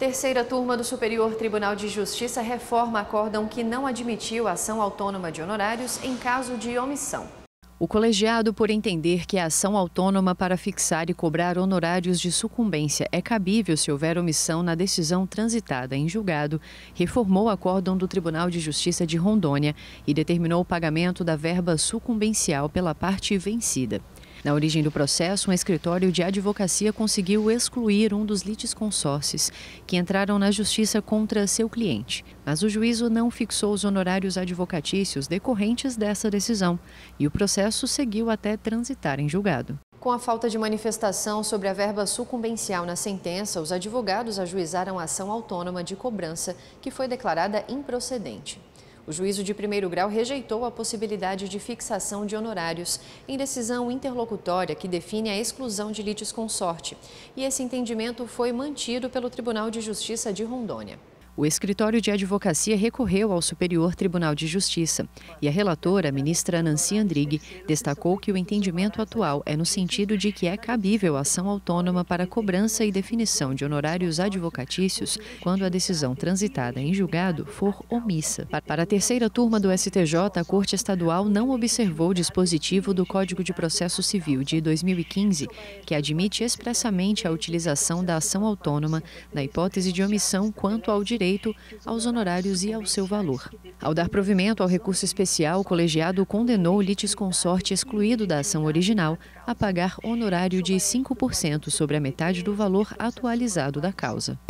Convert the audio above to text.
Terceira turma do Superior Tribunal de Justiça reforma acórdão que não admitiu ação autônoma de honorários em caso de omissão. O colegiado, por entender que a ação autônoma para fixar e cobrar honorários de sucumbência é cabível se houver omissão na decisão transitada em julgado, reformou o acórdão do Tribunal de Justiça de Rondônia e determinou o pagamento da verba sucumbencial pela parte vencida. Na origem do processo, um escritório de advocacia conseguiu excluir um dos litisconsórcios, que entraram na justiça contra seu cliente. Mas o juízo não fixou os honorários advocatícios decorrentes dessa decisão e o processo seguiu até transitar em julgado. Com a falta de manifestação sobre a verba sucumbencial na sentença, os advogados ajuizaram a ação autônoma de cobrança, que foi declarada improcedente. O juízo de primeiro grau rejeitou a possibilidade de fixação de honorários em decisão interlocutória que define a exclusão de litisconsorte. E esse entendimento foi mantido pelo Tribunal de Justiça de Rondônia. O escritório de advocacia recorreu ao Superior Tribunal de Justiça e a relatora, ministra Nancy Andrighi, destacou que o entendimento atual é no sentido de que é cabível ação autônoma para cobrança e definição de honorários advocatícios quando a decisão transitada em julgado for omissa. Para a terceira turma do STJ, a Corte Estadual não observou o dispositivo do Código de Processo Civil de 2015, que admite expressamente a utilização da ação autônoma na hipótese de omissão quanto ao direito direito aos honorários e ao seu valor. Ao dar provimento ao recurso especial, o colegiado condenou o litisconsorte excluído da ação original a pagar honorário de 5% sobre a metade do valor atualizado da causa.